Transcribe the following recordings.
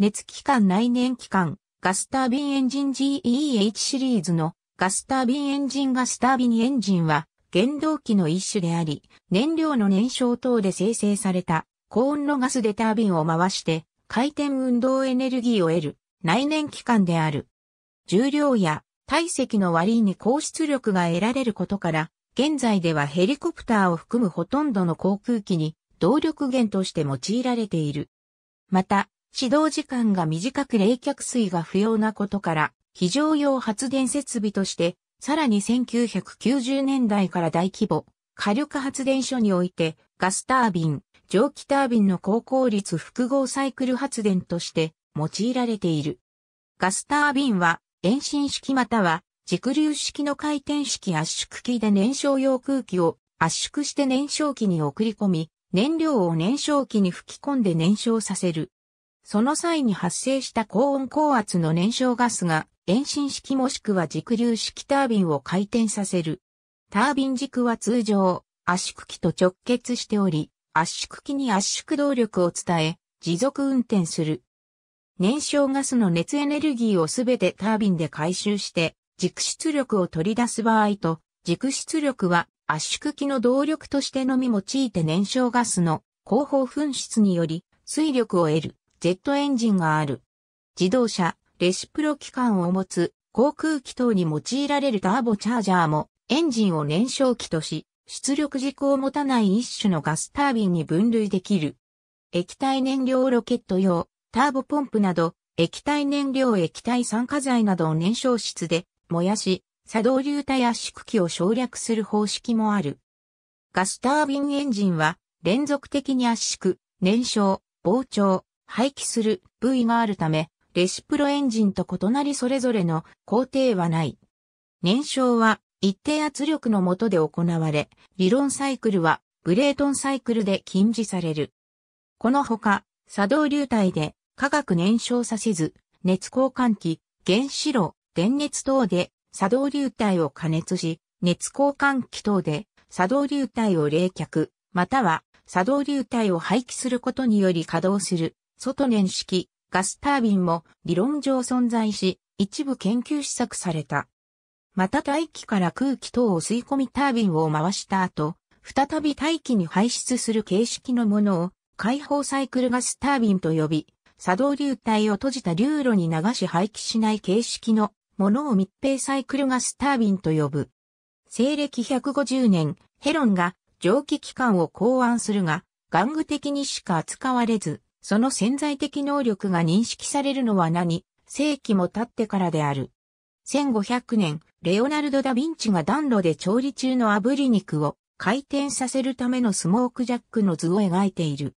熱機関内燃機関、ガスタービンエンジン GEH シリーズのガスタービンエンジンガスタービンエンジンは原動機の一種であり、燃料の燃焼等で生成された高温のガスでタービンを回して回転運動エネルギーを得る内燃機関である。重量や体積の割に高出力が得られることから、現在ではヘリコプターを含むほとんどの航空機に動力源として用いられている。また、指導時間が短く冷却水が不要なことから、非常用発電設備として、さらに1990年代から大規模、火力発電所において、ガスタービン、蒸気タービンの高効率複合サイクル発電として用いられている。ガスタービンは、遠心式または軸流式の回転式圧縮機で燃焼用空気を圧縮して燃焼機に送り込み、燃料を燃焼機に吹き込んで燃焼させる。その際に発生した高温高圧の燃焼ガスが遠心式もしくは軸流式タービンを回転させる。タービン軸は通常圧縮機と直結しており、圧縮機に圧縮動力を伝え、持続運転する。燃焼ガスの熱エネルギーをすべてタービンで回収して、軸出力を取り出す場合と、軸出力は圧縮機の動力としてのみ用いて燃焼ガスの後方噴出により水力を得る。ジェットエンジンがある。自動車、レシプロ機関を持つ航空機等に用いられるターボチャージャーもエンジンを燃焼機とし、出力軸を持たない一種のガスタービンに分類できる。液体燃料ロケット用、ターボポンプなど、液体燃料液体酸化剤などを燃焼室で燃やし、作動流体圧縮機を省略する方式もある。ガスタービンエンジンは連続的に圧縮、燃焼、膨張、廃棄する部位があるため、レシプロエンジンと異なりそれぞれの工程はない。燃焼は一定圧力の下で行われ、理論サイクルはブレートンサイクルで禁止される。このほか、作動流体で化学燃焼させず、熱交換器、原子炉、電熱等で作動流体を加熱し、熱交換器等で作動流体を冷却、または作動流体を廃棄することにより稼働する外燃式、ガスタービンも理論上存在し、一部研究試作された。また大気から空気等を吸い込みタービンを回した後、再び大気に排出する形式のものを解放サイクルガスタービンと呼び、作動流体を閉じた流路に流し廃棄しない形式のものを密閉サイクルガスタービンと呼ぶ。西暦150年、ヘロンが蒸気機関を考案するが、玩具的にしか扱われず、その潜在的能力が認識されるのは何世紀も経ってからである。1500年、レオナルド・ダ・ヴィンチが暖炉で調理中の炙り肉を回転させるためのスモークジャックの図を描いている。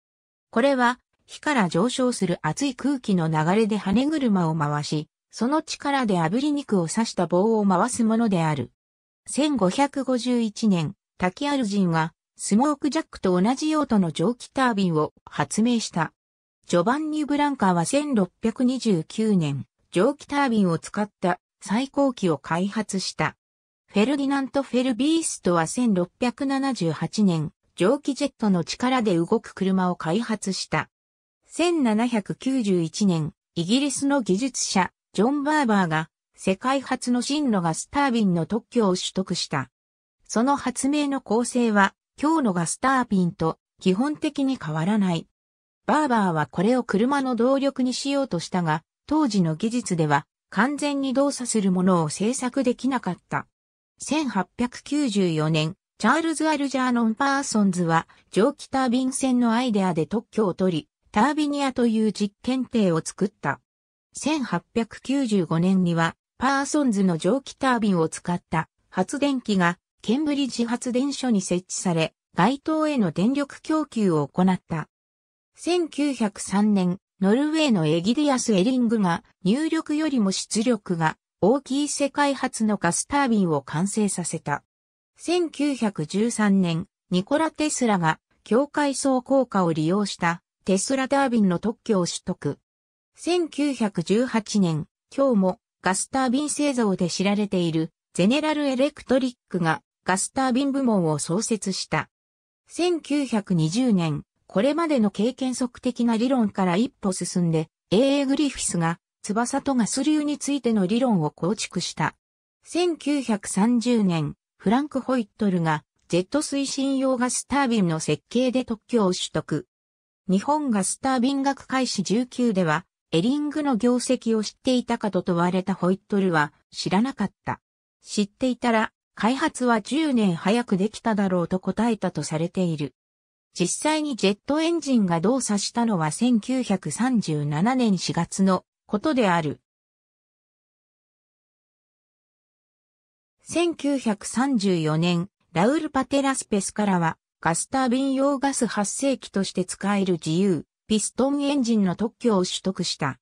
これは、火から上昇する熱い空気の流れで羽車を回し、その力で炙り肉を刺した棒を回すものである。1551年、タキアル人がスモークジャックと同じ用途の蒸気タービンを発明した。ジョバンニ・ブランカは1629年、蒸気タービンを使った最高機を開発した。フェルディナント・フェルビーストは1678年、蒸気ジェットの力で動く車を開発した。1791年、イギリスの技術者、ジョン・バーバーが、世界初の進路ガスタービンの特許を取得した。その発明の構成は、強のガスタービンと基本的に変わらない。バーバーはこれを車の動力にしようとしたが、当時の技術では完全に動作するものを製作できなかった。1894年、チャールズ・アルジャーノン・パーソンズは蒸気タービン船のアイデアで特許を取り、タービニアという実験艇を作った。1895年にはパーソンズの蒸気タービンを使った発電機がケンブリッジ発電所に設置され、街灯への電力供給を行った。1903年、ノルウェーのエギディアス・エリングが入力よりも出力が大きい世界初のガスタービンを完成させた。1913年、ニコラ・テスラが境界層効果を利用したテスラタービンの特許を取得。1918年、今日もガスタービン製造で知られているゼネラルエレクトリックがガスタービン部門を創設した。1920年、これまでの経験則的な理論から一歩進んで、A.A. グリフィスが、翼とガス流についての理論を構築した。1930年、フランク・ホイットルが、Z 推進用ガスタービンの設計で特許を取得。日本ガスタービン学開始19では、エリングの業績を知っていたかと問われたホイットルは知らなかった。知っていたら、開発は10年早くできただろうと答えたとされている。実際にジェットエンジンが動作したのは1937年4月のことである。1934年、ラウル・パテラスペスからは、ガスタービン用ガス発生機として使える自由、ピストンエンジンの特許を取得した。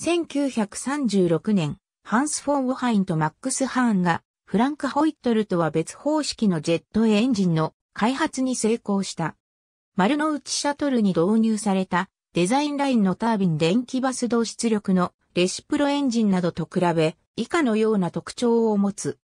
1936年、ハンス・フォン・ウォハインとマックス・ハーンが、フランク・ホイットルとは別方式のジェットエンジンの開発に成功した。丸の内シャトルに導入されたデザインラインのタービン電気バス動出力のレシプロエンジンなどと比べ以下のような特徴を持つ。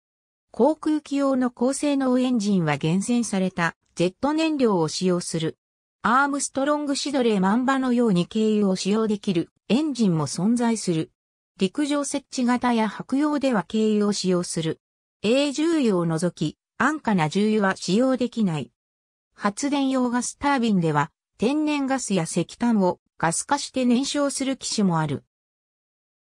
航空機用の高性能エンジンは厳選されたジェット燃料を使用する。アームストロングシドレーマンバのように軽油を使用できるエンジンも存在する。陸上設置型や白用では軽油を使用する。A 重油を除き、安価な重油は使用できない。発電用ガスタービンでは、天然ガスや石炭をガス化して燃焼する機種もある。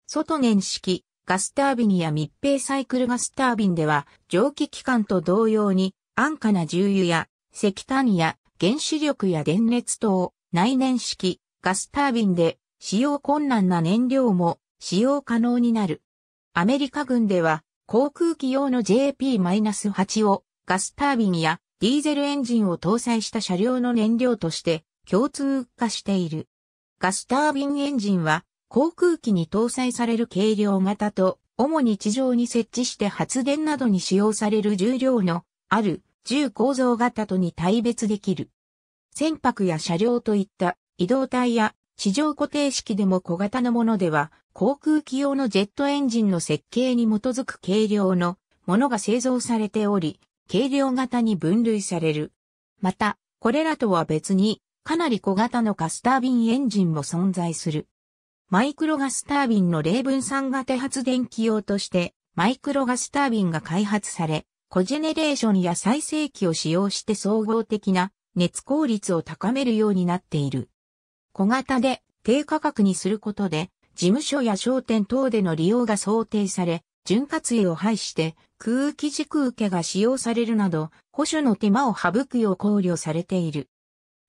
外燃式ガスタービンや密閉サイクルガスタービンでは、蒸気機関と同様に、安価な重油や石炭や原子力や電熱等内燃式ガスタービンで使用困難な燃料も使用可能になる。アメリカ軍では航空機用の JP-8 をガスタービンやディーゼルエンジンを搭載した車両の燃料として共通化している。ガスタービンエンジンは航空機に搭載される軽量型と主に地上に設置して発電などに使用される重量のある重構造型とに対別できる。船舶や車両といった移動体や地上固定式でも小型のものでは航空機用のジェットエンジンの設計に基づく軽量のものが製造されており、軽量型に分類される。また、これらとは別に、かなり小型のガスタービンエンジンも存在する。マイクロガスタービンの例分散型発電機用として、マイクロガスタービンが開発され、コジェネレーションや再生機を使用して総合的な熱効率を高めるようになっている。小型で低価格にすることで、事務所や商店等での利用が想定され、潤滑油を排して空気軸受けが使用されるなど、保守の手間を省くよう考慮されている。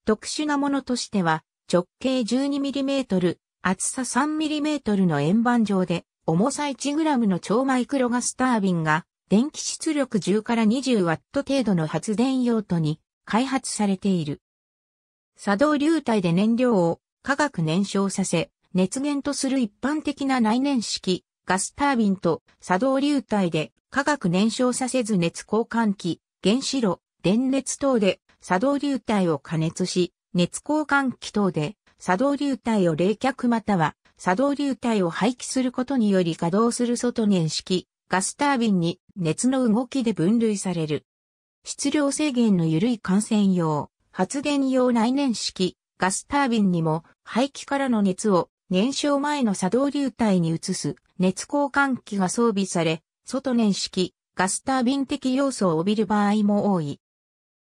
特殊なものとしては、直径 12mm、厚さ 3mm の円盤状で、重さ 1g の超マイクロガスタービンが、電気出力10から 20W 程度の発電用途に開発されている。作動流体で燃料を化学燃焼させ、熱源とする一般的な内燃式ガスタービンと作動流体で化学燃焼させず熱交換器、原子炉、電熱等で作動流体を加熱し、熱交換器等で作動流体を冷却または作動流体を廃棄することにより稼働する外燃式、ガスタービンに熱の動きで分類される。質量制限の緩い感染用、発電用内燃式、ガスタービンにも廃棄からの熱を燃焼前の作動流体に移す熱交換機が装備され、外燃式、ガスタービン的要素を帯びる場合も多い。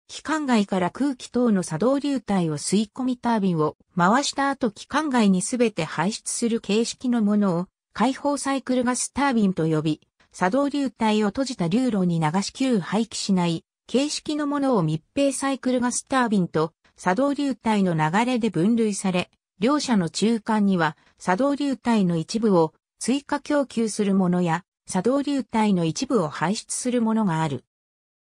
機関外から空気等の作動流体を吸い込みタービンを回した後機関外にすべて排出する形式のものを解放サイクルガスタービンと呼び、作動流体を閉じた流路に流し給廃棄しない形式のものを密閉サイクルガスタービンと作動流体の流れで分類され、両者の中間には作動流体の一部を追加供給するものや作動流体の一部を排出するものがある。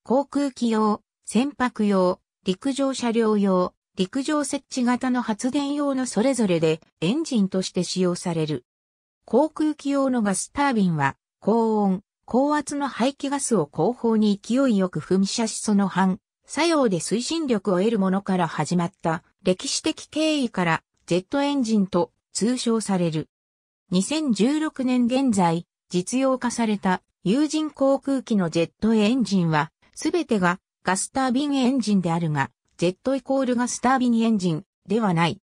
航空機用、船舶用、陸上車両用、陸上設置型の発電用のそれぞれでエンジンとして使用される。航空機用のガスタービンは高温、高圧の排気ガスを後方に勢いよく噴射しその反作用で推進力を得るものから始まった歴史的経緯からジェットエンジンと通称される。2016年現在、実用化された有人航空機のジェットエンジンは、すべてがガスタービンエンジンであるが、ジェットイコールガスタービンエンジンではない。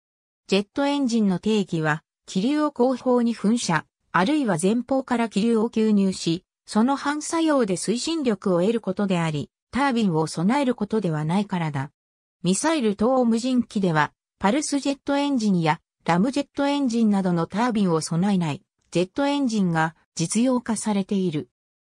ジェットエンジンの定義は、気流を後方に噴射、あるいは前方から気流を吸入し、その反作用で推進力を得ることであり、タービンを備えることではないからだ。ミサイル等無人機では、パルスジェットエンジンやラムジェットエンジンなどのタービンを備えないジェットエンジンが実用化されている。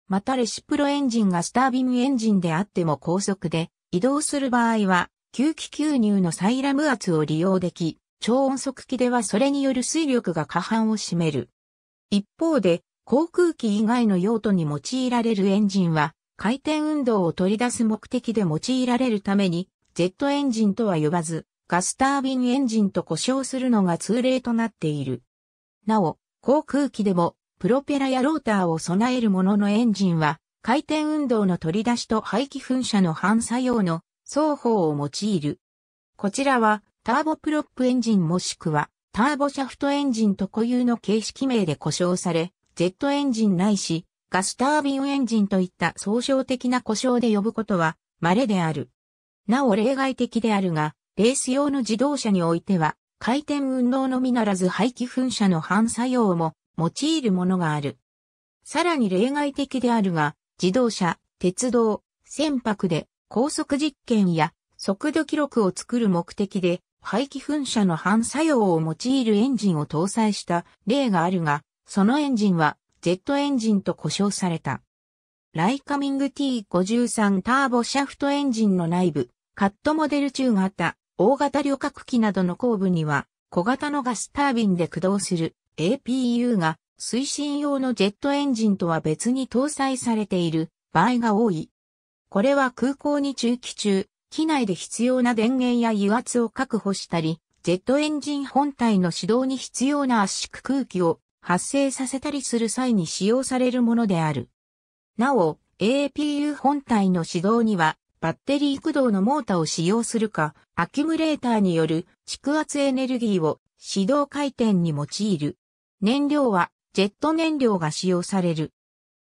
またレシプロエンジンがスタービンエンジンであっても高速で移動する場合は吸気吸入のサイラム圧を利用でき、超音速機ではそれによる水力が過半を占める。一方で航空機以外の用途に用いられるエンジンは回転運動を取り出す目的で用いられるためにジェットエンジンとは呼ばずガスタービンエンジンと故障するのが通例となっている。なお、航空機でも、プロペラやローターを備えるもののエンジンは、回転運動の取り出しと排気噴射の反作用の双方を用いる。こちらは、ターボプロップエンジンもしくは、ターボシャフトエンジンと固有の形式名で呼称され、ジェットエンジンないし、ガスタービンエンジンといった総称的な呼称で呼ぶことは、稀である。なお例外的であるが、レース用の自動車においては、回転運動のみならず排気噴射の反作用も用いるものがある。さらに例外的であるが、自動車、鉄道、船舶で高速実験や速度記録を作る目的で排気噴射の反作用を用いるエンジンを搭載した例があるが、そのエンジンは Z エンジンと呼称された。ライカミング T53 ターボシャフトエンジンの内部、カットモデル中型大型旅客機などの後部には、小型のガスタービンで駆動する APU が推進用のジェットエンジンとは別に搭載されている場合が多い。これは空港に駐機中、機内で必要な電源や油圧を確保したり、ジェットエンジン本体の始動に必要な圧縮空気を発生させたりする際に使用されるものである。なお、APU 本体の始動にはバッテリー駆動のモーターを使用するか、アキュムレーターによる蓄圧エネルギーを指導回転に用いる。燃料はジェット燃料が使用される。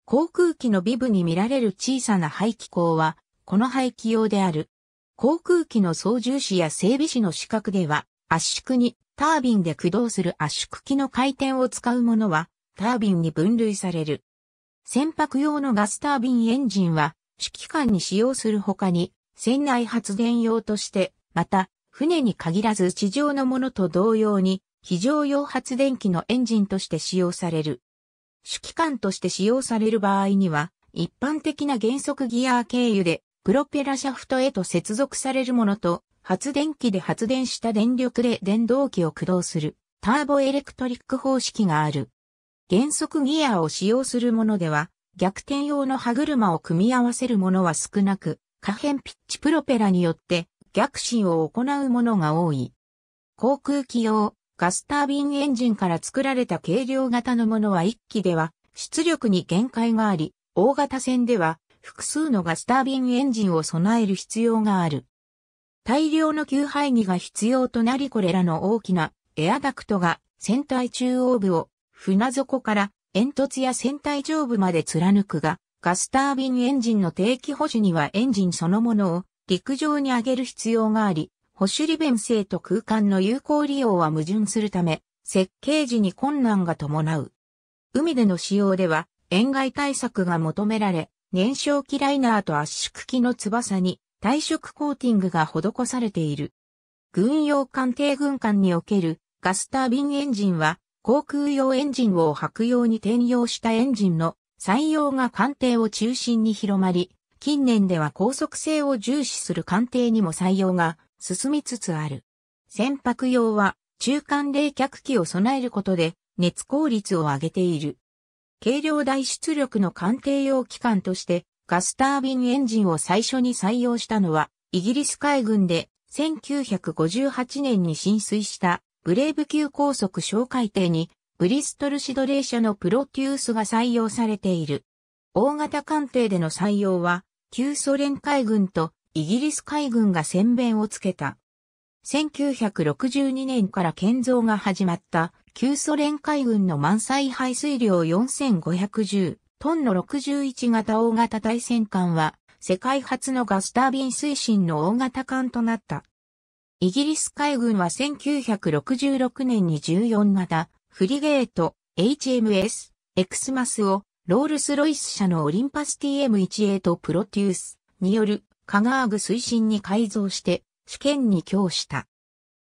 航空機のビブに見られる小さな排気口は、この排気用である。航空機の操縦士や整備士の資格では、圧縮にタービンで駆動する圧縮機の回転を使うものは、タービンに分類される。船舶用のガスタービンエンジンは、指揮官に使用する他に、船内発電用として、また、船に限らず地上のものと同様に、非常用発電機のエンジンとして使用される。指揮官として使用される場合には、一般的な原則ギア経由で、プロペラシャフトへと接続されるものと、発電機で発電した電力で電動機を駆動する、ターボエレクトリック方式がある。原則ギアを使用するものでは、逆転用の歯車を組み合わせるものは少なく、可変ピッチプロペラによって逆進を行うものが多い。航空機用、ガスタービンエンジンから作られた軽量型のものは1機では出力に限界があり、大型船では複数のガスタービンエンジンを備える必要がある。大量の給排気が必要となりこれらの大きなエアダクトが船体中央部を船底から煙突や船体上部まで貫くが、ガスタービンエンジンの定期保守にはエンジンそのものを陸上に上げる必要があり、保守利便性と空間の有効利用は矛盾するため、設計時に困難が伴う。海での使用では、塩害対策が求められ、燃焼機ライナーと圧縮機の翼に耐職コーティングが施されている。軍用艦艇軍艦におけるガスタービンエンジンは航空用エンジンを白用に転用したエンジンの採用が艦艇を中心に広まり、近年では高速性を重視する艦艇にも採用が進みつつある。船舶用は中間冷却機を備えることで熱効率を上げている。軽量大出力の艦艇用機関としてガスタービンエンジンを最初に採用したのはイギリス海軍で1958年に浸水したブレイブ級高速小海艇に、ブリストルシドレー社のプロテュースが採用されている。大型艦艇での採用は、旧ソ連海軍とイギリス海軍が先弁をつけた。1962年から建造が始まった旧ソ連海軍の満載排水量4510トンの61型大型対戦艦は世界初のガスタービン推進の大型艦となった。イギリス海軍は1966年に14型、フリゲート、HMS、エクスマスを、ロールスロイス社のオリンパス TM1A とプロテュースによるカガーグ推進に改造して試験に供した。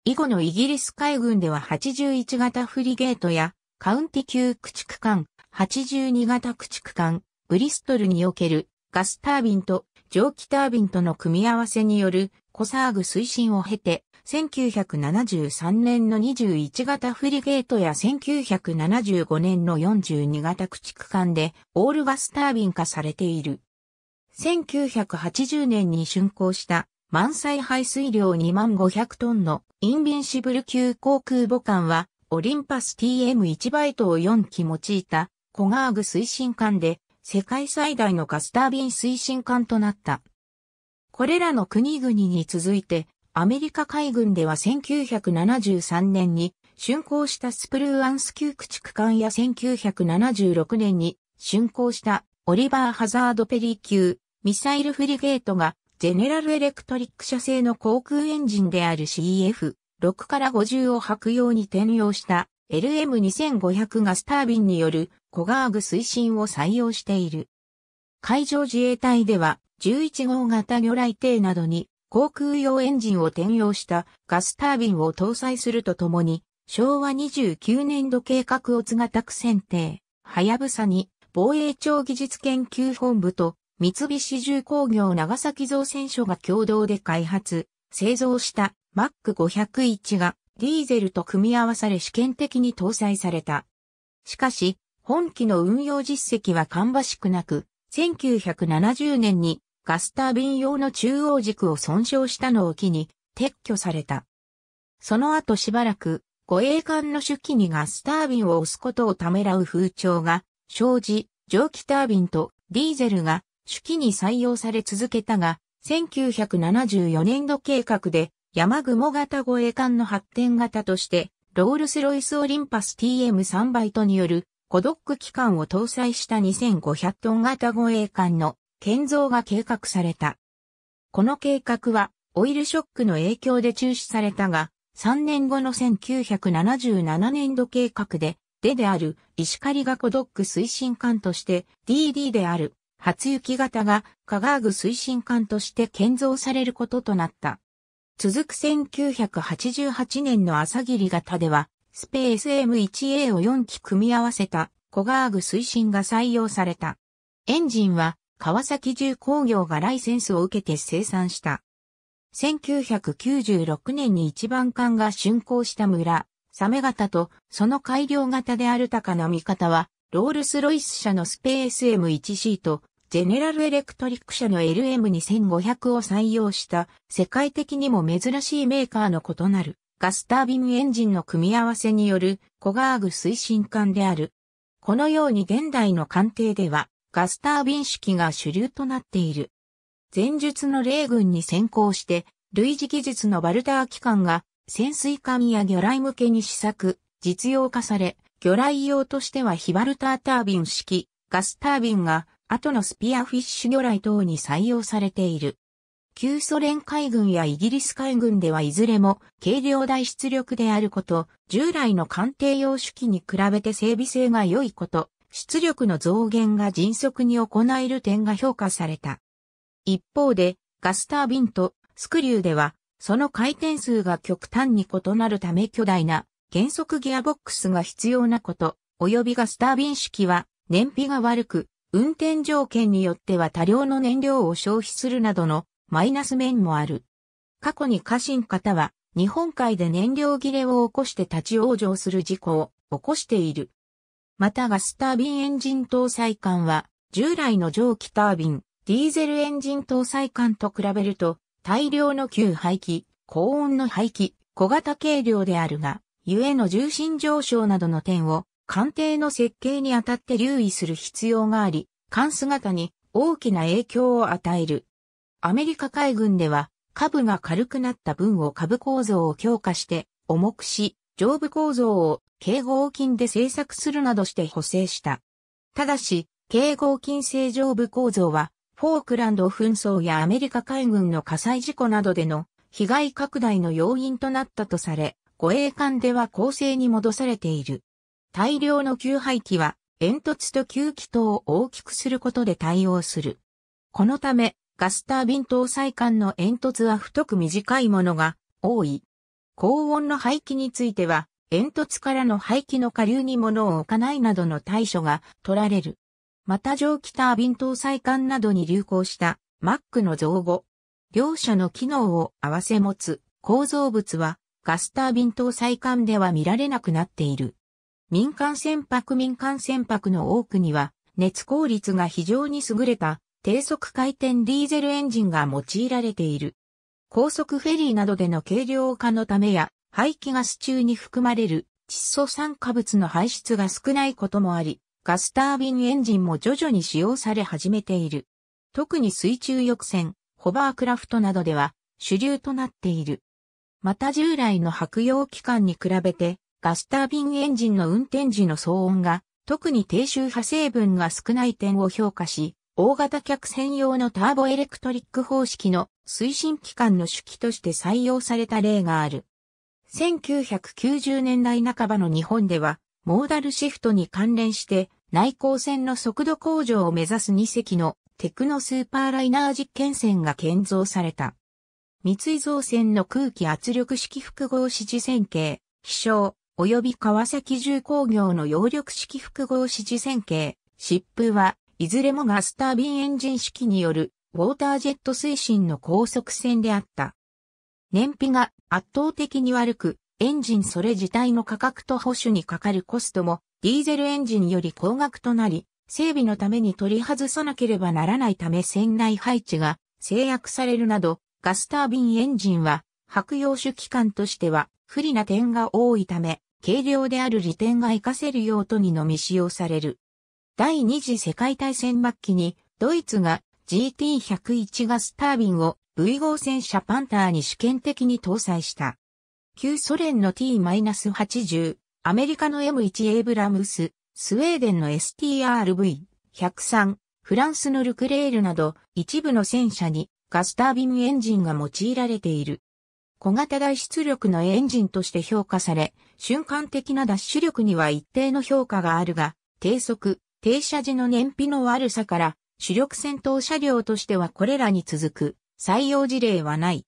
以後のイギリス海軍では81型フリゲートやカウンティ級駆逐艦、82型駆逐艦、ブリストルにおけるガスタービンと蒸気タービンとの組み合わせによるコサーグ推進を経て、1973年の21型フリゲートや1975年の42型駆逐艦でオールガスタービン化されている。1980年に竣工した満載排水量2万500トンのインビンシブル級航空母艦はオリンパス TM1 バイトを4機用いたコガーグ推進艦で世界最大のガスタービン推進艦となった。これらの国々に続いて、アメリカ海軍では1973年に竣工したスプルーアンス級駆逐艦や1976年に竣工したオリバー・ハザード・ペリー級ミサイルフリゲートがゼネラルエレクトリック社製の航空エンジンである CF6 から50を白用に転用した LM2500 ガスタービンによるコガーグ推進を採用している。海上自衛隊では11号型魚雷艇などに航空用エンジンを転用したガスタービンを搭載するとともに、昭和29年度計画をが型く選定、はやぶさに防衛庁技術研究本部と三菱重工業長崎造船所が共同で開発、製造した MAC501 がディーゼルと組み合わされ試験的に搭載された。しかし、本機の運用実績は芳しくなく、1970年にガスタービン用の中央軸を損傷したのを機に撤去された。その後しばらく護衛艦の手機にガスタービンを押すことをためらう風潮が生じ、蒸気タービンとディーゼルが主機に採用され続けたが、1974年度計画で山雲型護衛艦の発展型としてロールスロイスオリンパス TM3 バイトによるコドック機関を搭載した2500トン型護衛艦の建造が計画された。この計画はオイルショックの影響で中止されたが、3年後の1977年度計画で、デである石狩がコドック推進艦として DD である初雪型がカガーグ推進艦として建造されることとなった。続く1988年の朝霧型では、スペース M1A を4機組み合わせたコガーグ推進が採用された。エンジンは川崎重工業がライセンスを受けて生産した。1996年に一番艦が竣工した村、サメ型とその改良型である高の見方は、ロールスロイス社のスペース M1C と、ジェネラルエレクトリック社の LM2500 を採用した世界的にも珍しいメーカーの異なるガスタービンエンジンの組み合わせによるコガーグ推進艦である。このように現代の艦艇ではガスタービン式が主流となっている。前述の例軍に先行して、類似技術のバルター機関が潜水艦や魚雷向けに試作、実用化され、魚雷用としてはヒバルタータービン式、ガスタービンが後のスピアフィッシュ魚雷等に採用されている。旧ソ連海軍やイギリス海軍ではいずれも軽量大出力であること、従来の艦艇用手機に比べて整備性が良いこと、出力の増減が迅速に行える点が評価された。一方で、ガスタービンとスクリューでは、その回転数が極端に異なるため巨大な減速ギアボックスが必要なこと、及びガスタービン式は燃費が悪く、運転条件によっては多量の燃料を消費するなどのマイナス面もある。過去に家臣方は日本海で燃料切れを起こして立ち往生する事故を起こしている。またガスタービンエンジン搭載艦は、従来の蒸気タービン、ディーゼルエンジン搭載艦と比べると、大量の旧排気、高温の排気、小型軽量であるが、ゆえの重心上昇などの点を、艦艇の設計にあたって留意する必要があり、艦姿に大きな影響を与える。アメリカ海軍では、下部が軽くなった分を下部構造を強化して、重くし、上部構造を軽合金で製作するなどして補正した。ただし、軽合金正常部構造は、フォークランド紛争やアメリカ海軍の火災事故などでの被害拡大の要因となったとされ、護衛艦では構成に戻されている。大量の給排気は、煙突と吸気筒を大きくすることで対応する。このため、ガスタービン搭載艦の煙突は太く短いものが多い。高温の排気については、煙突からの排気の下流に物を置かないなどの対処が取られる。また蒸気タービン搭載艦などに流行した Mac の造語。両者の機能を合わせ持つ構造物はガスタービン搭載艦では見られなくなっている。民間船舶民間船舶の多くには熱効率が非常に優れた低速回転ディーゼルエンジンが用いられている。高速フェリーなどでの軽量化のためや排気ガス中に含まれる窒素酸化物の排出が少ないこともあり、ガスタービンエンジンも徐々に使用され始めている。特に水中翼船、ホバークラフトなどでは主流となっている。また従来の白用機関に比べて、ガスタービンエンジンの運転時の騒音が、特に低周波成分が少ない点を評価し、大型客専用のターボエレクトリック方式の推進機関の主機として採用された例がある。1990年代半ばの日本では、モーダルシフトに関連して、内航線の速度向上を目指す2隻のテクノスーパーライナー実験船が建造された。三井造船の空気圧力式複合指示線形、飛翔、及び川崎重工業の揚力式複合指示線形、疾風は、いずれもガスタービンエンジン式による、ウォータージェット推進の高速船であった。燃費が圧倒的に悪く、エンジンそれ自体の価格と保守にかかるコストも、ディーゼルエンジンより高額となり、整備のために取り外さなければならないため船内配置が制約されるなど、ガスタービンエンジンは、白用種機関としては不利な点が多いため、軽量である利点が活かせる用途にのみ使用される。第二次世界大戦末期に、ドイツが GT101 ガスタービンを V 号戦車パンターに試験的に搭載した。旧ソ連の T-80、アメリカの M1 エイブラムス、スウェーデンの STRV-103、フランスのルクレールなど一部の戦車にガスタービンエンジンが用いられている。小型大出力のエンジンとして評価され、瞬間的な脱出力には一定の評価があるが、低速、停車時の燃費の悪さから、主力戦闘車両としてはこれらに続く採用事例はない。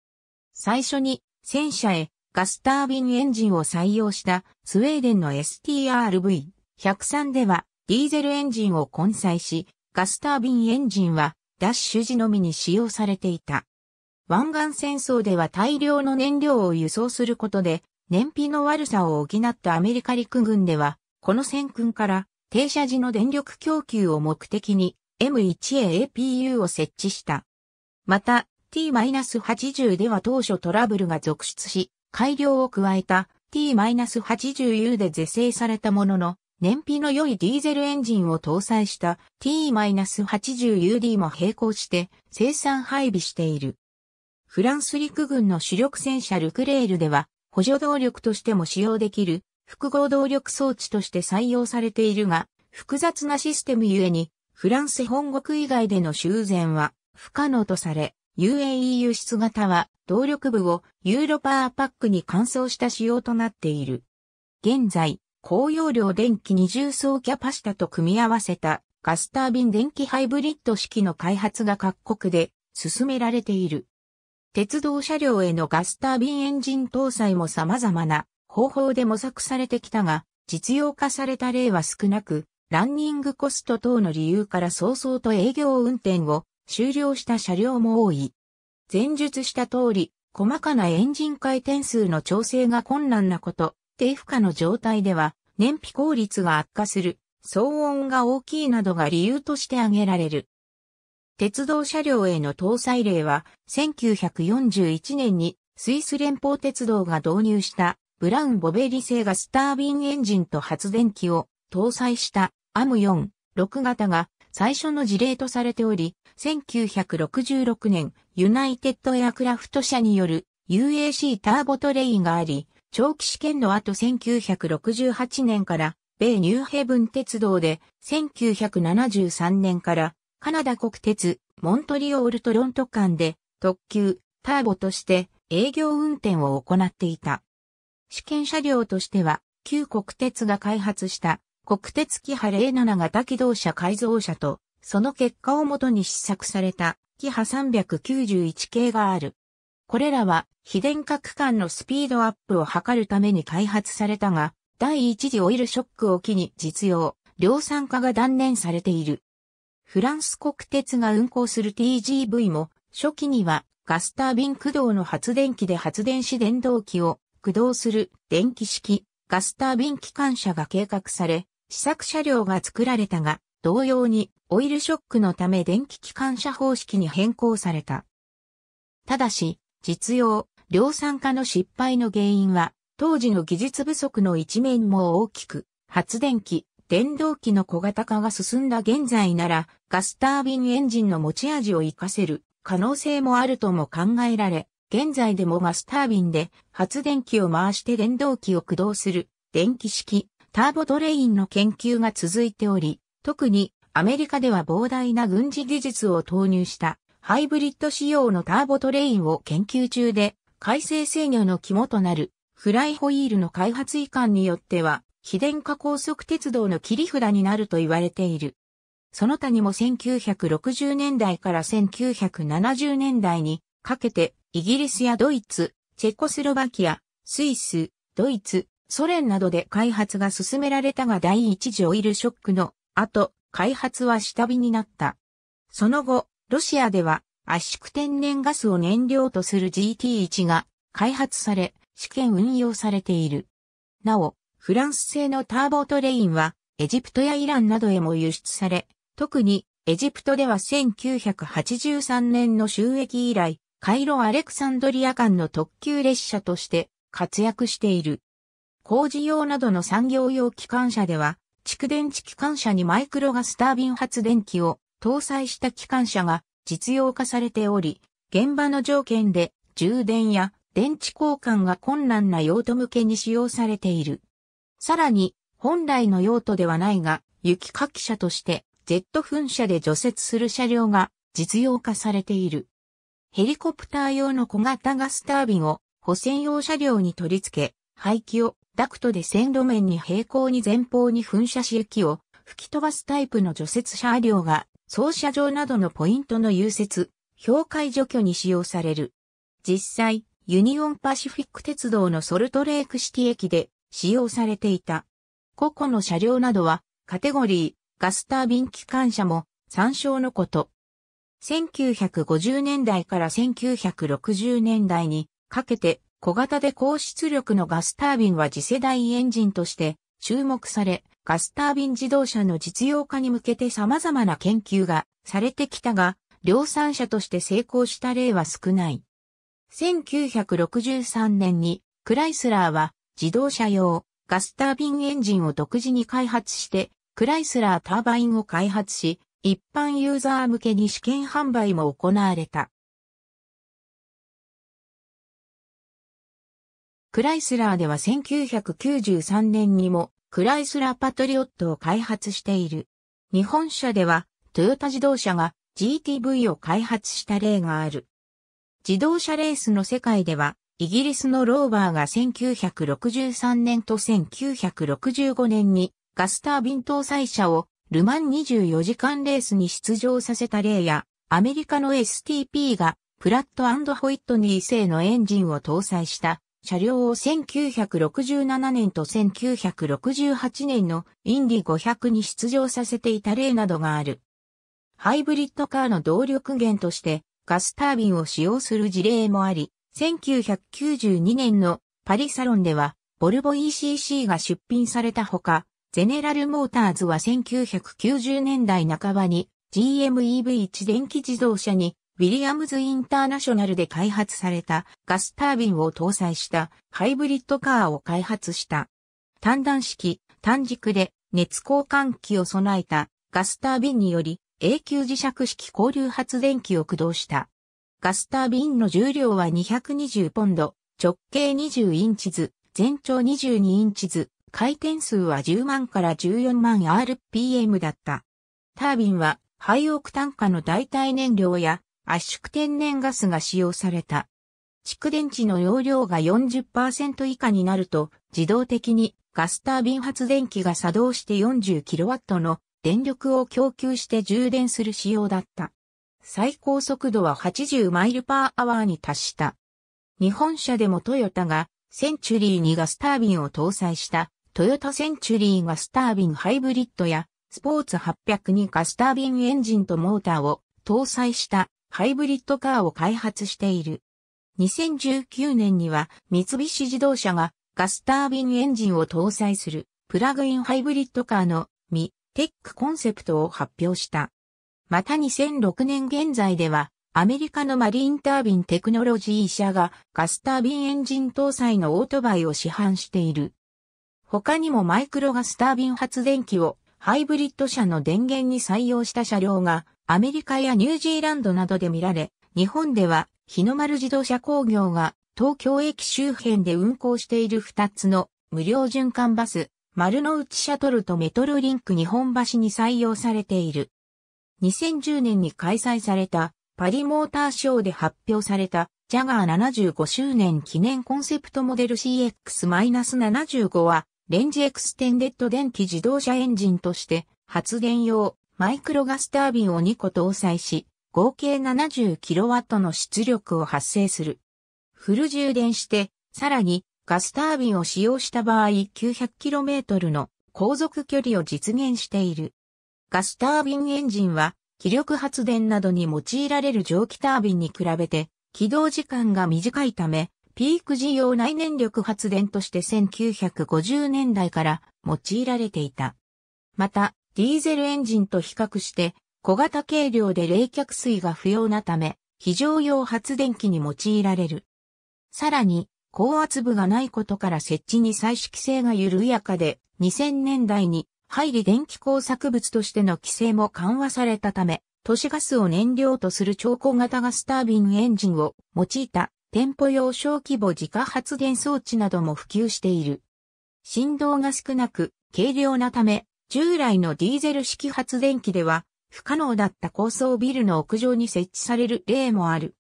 最初に戦車へガスタービンエンジンを採用したスウェーデンの STRV103 ではディーゼルエンジンを混載し、ガスタービンエンジンはダッシュ時のみに使用されていた。湾岸戦争では大量の燃料を輸送することで燃費の悪さを補ったアメリカ陸軍では、この戦訓から停車時の電力供給を目的に M1AAPU を設置した。また、T-80 では当初トラブルが続出し、改良を加えた T-80U で是正されたものの、燃費の良いディーゼルエンジンを搭載した T-80UD も並行して生産配備している。フランス陸軍の主力戦車ルクレールでは補助動力としても使用できる複合動力装置として採用されているが複雑なシステムゆえにフランス本国以外での修繕は不可能とされ UAE 輸出型は動力部をユーロパワーパックに換装した仕様となっている。現在、高容量電気二重層キャパシタと組み合わせたガスタービン電気ハイブリッド式の開発が各国で進められている。鉄道車両へのガスタービンエンジン搭載も様々な方法で模索されてきたが、実用化された例は少なく、ランニングコスト等の理由から早々と営業運転を終了した車両も多い。前述した通り、細かなエンジン回転数の調整が困難なこと、低負荷の状態では燃費効率が悪化する、騒音が大きいなどが理由として挙げられる。鉄道車両への搭載例は、1941年にスイス連邦鉄道が導入したブラウン・ボベリ製ガスタービンエンジンと発電機を搭載したアム4 6型が最初の事例とされており、1966年、ユナイテッドエアクラフト社による UAC ターボトレインがあり、長期試験の後1968年から、米ニューヘブン鉄道で、1973年から、カナダ国鉄、モントリオール・トロント間で、特急、ターボとして営業運転を行っていた。試験車両としては、旧国鉄が開発した国鉄キハ07型機動車改造車と、その結果をもとに試作された、キハ391系がある。これらは、非電化区間のスピードアップを図るために開発されたが、第一次オイルショックを機に実用、量産化が断念されている。フランス国鉄が運行する TGV も、初期にはガスタービン駆動の発電機で発電し電動機を駆動する電気式ガスタービン機関車が計画され、試作車両が作られたが、同様にオイルショックのため電気機関車方式に変更された。ただし、実用、量産化の失敗の原因は、当時の技術不足の一面も大きく、発電機、電動機の小型化が進んだ現在なら、ガスタービンエンジンの持ち味を活かせる可能性もあるとも考えられ、現在でもガスタービンで発電機を回して電動機を駆動する電気式ターボトレインの研究が続いており、特にアメリカでは膨大な軍事技術を投入したハイブリッド仕様のターボトレインを研究中で、改正制御の肝となるフライホイールの開発遺憾によっては、非電化高速鉄道の切り札になると言われている。その他にも1960年代から1970年代にかけて、イギリスやドイツ、チェコスロバキア、スイス、ドイツ、ソ連などで開発が進められたが第一次オイルショックの後、開発は下火になった。その後、ロシアでは圧縮天然ガスを燃料とする GT1 が開発され、試験運用されている。なお、フランス製のターボトレインはエジプトやイランなどへも輸出され、特にエジプトでは1983年の収益以来、カイロ・アレクサンドリア間の特急列車として活躍している。工事用などの産業用機関車では、蓄電池機関車にマイクロガスタービン発電機を搭載した機関車が実用化されており、現場の条件で充電や電池交換が困難な用途向けに使用されている。さらに、本来の用途ではないが、雪かき車として、Z 噴射で除雪する車両が実用化されている。ヘリコプター用の小型ガスタービンを補選用車両に取り付け、排気をダクトで線路面に平行に前方に噴射し雪を吹き飛ばすタイプの除雪車両が、操車場などのポイントの融雪、氷解除去に使用される。実際、ユニオンパシフィック鉄道のソルトレークシティ駅で使用されていた。個々の車両などは、カテゴリー、ガスタービン機関車も参照のこと。1950年代から1960年代にかけて小型で高出力のガスタービンは次世代エンジンとして注目され、ガスタービン自動車の実用化に向けて様々な研究がされてきたが、量産車として成功した例は少ない。1963年にクライスラーは自動車用ガスタービンエンジンを独自に開発して、クライスラーターバインを開発し、一般ユーザー向けに試験販売も行われた。クライスラーでは1993年にもクライスラーパトリオットを開発している。日本車ではトヨタ自動車が GTV を開発した例がある。自動車レースの世界ではイギリスのローバーが1963年と1965年にガスタービン搭載車をルマン24時間レースに出場させた例やアメリカの STP がプラットホイットニー製のエンジンを搭載した車両を1967年と1968年のインディ500に出場させていた例などがある。ハイブリッドカーの動力源としてガスタービンを使用する事例もあり、1992年のパリサロンではボルボ ECC が出品されたほか、ゼネラルモーターズは1990年代半ばに GMEV1 電気自動車にウィリアムズインターナショナルで開発されたガスタービンを搭載したハイブリッドカーを開発した。単段式、単軸で熱交換器を備えたガスタービンにより永久磁石式交流発電機を駆動した。ガスタービンの重量は220ポンド、直径20インチ図、全長22インチ図、回転数は10万から14万 RPM だった。タービンは、ハイオクの代替燃料や圧縮天然ガスが使用された。蓄電池の容量が40%以下になると、自動的にガスタービン発電機が作動して 40kW の電力を供給して充電する仕様だった。最高速度は80マイルパーアワーに達した。日本車でもトヨタがセンチュリーにガスタービンを搭載したトヨタセンチュリーガスタービンハイブリッドやスポーツ800にガスタービンエンジンとモーターを搭載したハイブリッドカーを開発している。2019年には三菱自動車がガスタービンエンジンを搭載するプラグインハイブリッドカーのミテックコンセプトを発表した。また2006年現在ではアメリカのマリンタービンテクノロジー社がガスタービンエンジン搭載のオートバイを市販している。他にもマイクロガスタービン発電機をハイブリッド車の電源に採用した車両がアメリカやニュージーランドなどで見られ、日本では日の丸自動車工業が東京駅周辺で運行している2つの無料循環バス、丸の内シャトルとメトロリンク日本橋に採用されている。2010年に開催されたパリモーターショーで発表されたジャガー75周年記念コンセプトモデル CX-75 はレンジエクステンデッド電気自動車エンジンとして発電用マイクロガスタービンを2個搭載し、合計 70kW の出力を発生する。フル充電して、さらにガスタービンを使用した場合 900km の航続距離を実現している。ガスタービンエンジンは気力発電などに用いられる蒸気タービンに比べて起動時間が短いため、ピーク時用内燃力発電として1950年代から用いられていた。また、ディーゼルエンジンと比較して小型軽量で冷却水が不要なため、非常用発電機に用いられる。さらに、高圧部がないことから設置に採取規制が緩やかで、2000年代に入り電気工作物としての規制も緩和されたため、都市ガスを燃料とする超高型ガスタービンエンジンを用いた店舗用小規模自家発電装置なども普及している。振動が少なく軽量なため従来のディーゼル式発電機では不可能だった高層ビルの屋上に設置される例もある。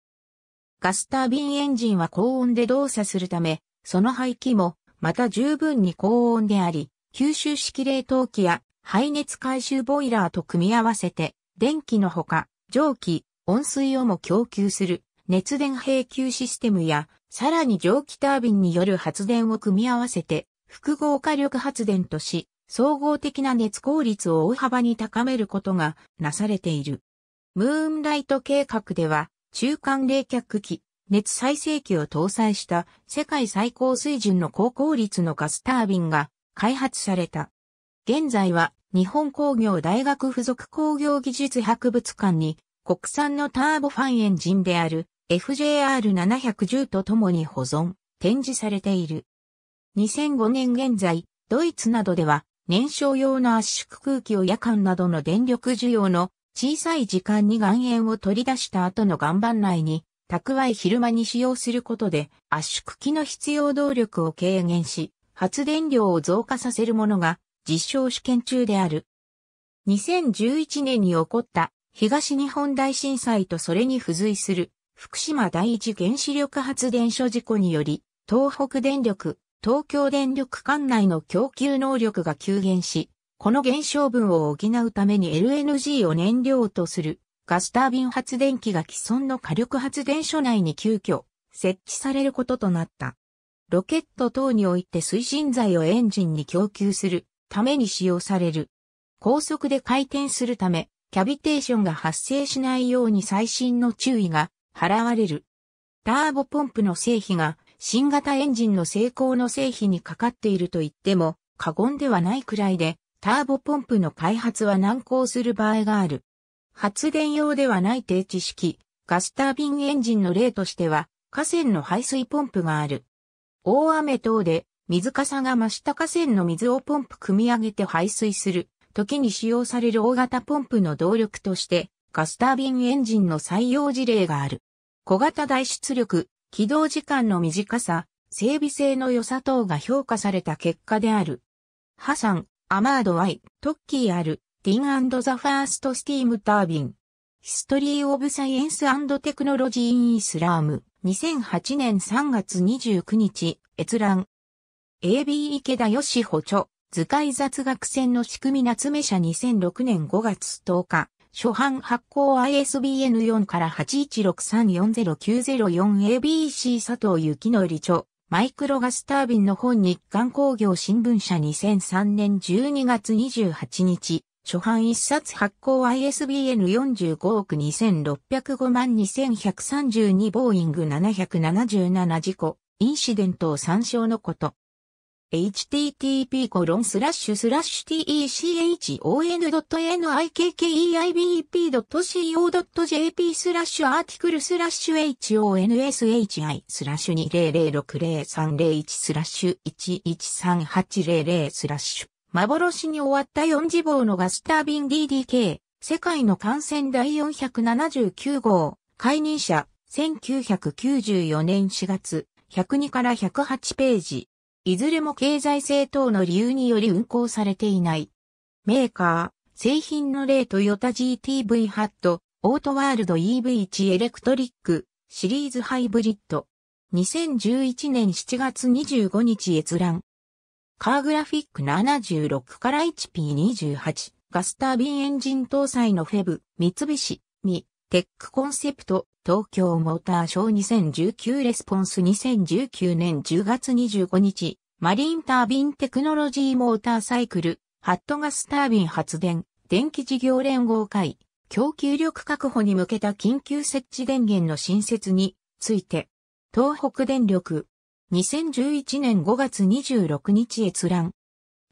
ガスタービンエンジンは高温で動作するため、その排気もまた十分に高温であり、吸収式冷凍機や排熱回収ボイラーと組み合わせて、電気のほか、蒸気、温水をも供給する熱電平給システムや、さらに蒸気タービンによる発電を組み合わせて、複合火力発電とし、総合的な熱効率を大幅に高めることがなされている。ムーンライト計画では、中間冷却機、熱再生機を搭載した世界最高水準の高効率のガスタービンが開発された。現在は日本工業大学附属工業技術博物館に国産のターボファンエンジンである FJR710 と共に保存、展示されている。2005年現在、ドイツなどでは燃焼用の圧縮空気を夜間などの電力需要の小さい時間に岩塩を取り出した後の岩盤内に蓄え昼間に使用することで圧縮機の必要動力を軽減し発電量を増加させるものが実証試験中である。2011年に起こった東日本大震災とそれに付随する福島第一原子力発電所事故により東北電力東京電力管内の供給能力が急減し、この減少分を補うために LNG を燃料とするガスタービン発電機が既存の火力発電所内に急遽設置されることとなった。ロケット等において推進剤をエンジンに供給するために使用される。高速で回転するため、キャビテーションが発生しないように最新の注意が払われる。ターボポンプの製品が新型エンジンの成功の成否にかかっていると言っても過言ではないくらいで、ターボポンプの開発は難航する場合がある。発電用ではない低知式、ガスタービンエンジンの例としては、河川の排水ポンプがある。大雨等で水かさが増した河川の水をポンプ組み上げて排水する、時に使用される大型ポンプの動力として、ガスタービンエンジンの採用事例がある。小型大出力、起動時間の短さ、整備性の良さ等が評価された結果である。ハサン、アマードアイ、トッキーアル、ディンザ・ファースト・スティーム・タービン。ヒストリー・オブ・サイエンス・テクノロジー・イン・スラーム、2008年3月29日、閲覧。AB 池田義補著、図解雑学戦の仕組み夏目社2006年5月10日。初版発行 ISBN 4から816340904 ABC 佐藤幸則著、マイクロガスタービンの本日刊工業新聞社2003年12月28日、初版一冊発行 ISBN45 億2605万2132ボーイング777事故、インシデントを参照のこと。http コロンスラッシュスラッシュ t e c h o n n i k k e i b e p c o j p スラッシュアーティクルスラッシュ honshi スラッシュ20060301スラッシュ1 1 3 8 0 0スラッシュ幻に終わった四次棒のガスタービン DDK 世界の感染第479号解任者1994年4月102から108ページいずれも経済性等の理由により運行されていない。メーカー、製品の例トヨタ GTV ハット、オートワールド EV1 エレクトリック、シリーズハイブリッド。2011年7月25日閲覧。カーグラフィック76から 1P28 ガスタービンエンジン搭載のフェブ、三菱、ミ、テックコンセプト、東京モーターショー2019レスポンス2019年10月25日、マリンタービンテクノロジーモーターサイクル、ハットガスタービン発電、電気事業連合会、供給力確保に向けた緊急設置電源の新設について、東北電力、2011年5月26日閲覧、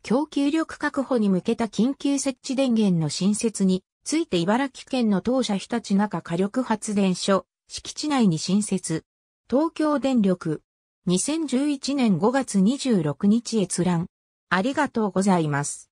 供給力確保に向けた緊急設置電源の新設について茨城県の当社日立中火力発電所、敷地内に新設。東京電力。2011年5月26日閲覧。ありがとうございます。